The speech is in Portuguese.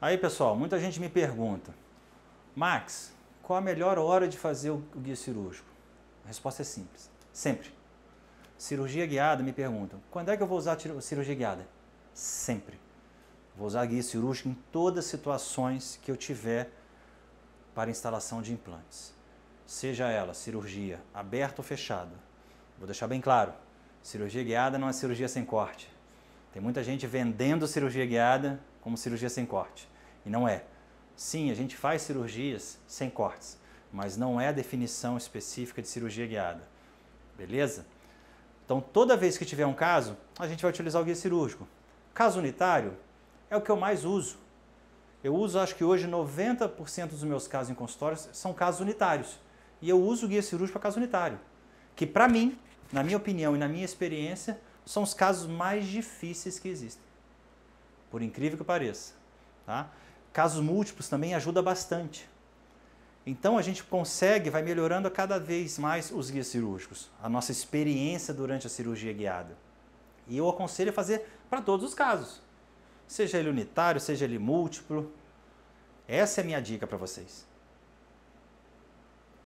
Aí, pessoal, muita gente me pergunta, Max, qual a melhor hora de fazer o guia cirúrgico? A resposta é simples, sempre. Cirurgia guiada, me perguntam, quando é que eu vou usar cirurgia guiada? Sempre. Vou usar guia cirúrgico em todas as situações que eu tiver para instalação de implantes. Seja ela cirurgia aberta ou fechada. Vou deixar bem claro, cirurgia guiada não é cirurgia sem corte. Tem muita gente vendendo cirurgia guiada como cirurgia sem corte. E não é. Sim, a gente faz cirurgias sem cortes, mas não é a definição específica de cirurgia guiada. Beleza? Então, toda vez que tiver um caso, a gente vai utilizar o guia cirúrgico. Caso unitário é o que eu mais uso. Eu uso, acho que hoje, 90% dos meus casos em consultórios são casos unitários. E eu uso o guia cirúrgico para caso unitário. Que, para mim, na minha opinião e na minha experiência, são os casos mais difíceis que existem. Por incrível que pareça. Tá? Casos múltiplos também ajuda bastante. Então a gente consegue, vai melhorando a cada vez mais os guias cirúrgicos, a nossa experiência durante a cirurgia guiada. E eu aconselho a fazer para todos os casos, seja ele unitário, seja ele múltiplo. Essa é a minha dica para vocês.